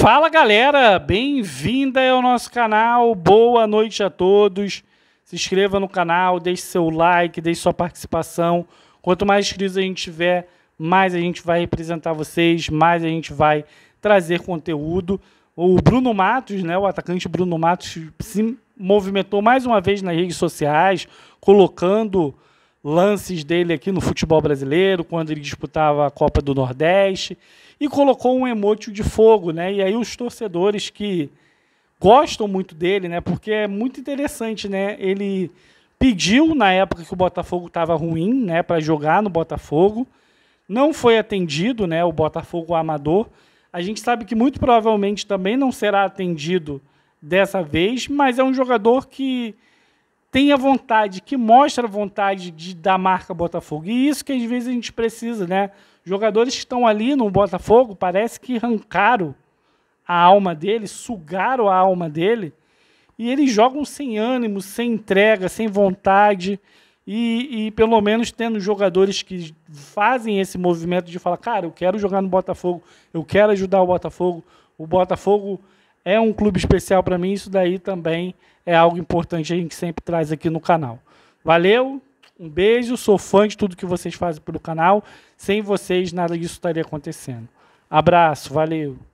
Fala galera, bem-vinda ao nosso canal, boa noite a todos. Se inscreva no canal, deixe seu like, deixe sua participação. Quanto mais inscritos a gente tiver, mais a gente vai representar vocês, mais a gente vai trazer conteúdo. O Bruno Matos, né, o atacante Bruno Matos, se movimentou mais uma vez nas redes sociais, colocando lances dele aqui no futebol brasileiro, quando ele disputava a Copa do Nordeste, e colocou um emote de fogo, né? E aí os torcedores que gostam muito dele, né? Porque é muito interessante, né? Ele pediu na época que o Botafogo estava ruim, né, para jogar no Botafogo. Não foi atendido, né, o Botafogo amador. A gente sabe que muito provavelmente também não será atendido dessa vez, mas é um jogador que tem a vontade, que mostra a vontade de, da marca Botafogo. E isso que às vezes a gente precisa, né? Jogadores que estão ali no Botafogo, parece que arrancaram a alma dele, sugaram a alma dele, e eles jogam sem ânimo, sem entrega, sem vontade. E, e, pelo menos tendo jogadores que fazem esse movimento de falar, cara, eu quero jogar no Botafogo, eu quero ajudar o Botafogo, o Botafogo é um clube especial para mim. Isso daí também é algo importante a gente sempre traz aqui no canal. Valeu, um beijo, sou fã de tudo que vocês fazem pelo canal. Sem vocês, nada disso estaria acontecendo. Abraço, valeu.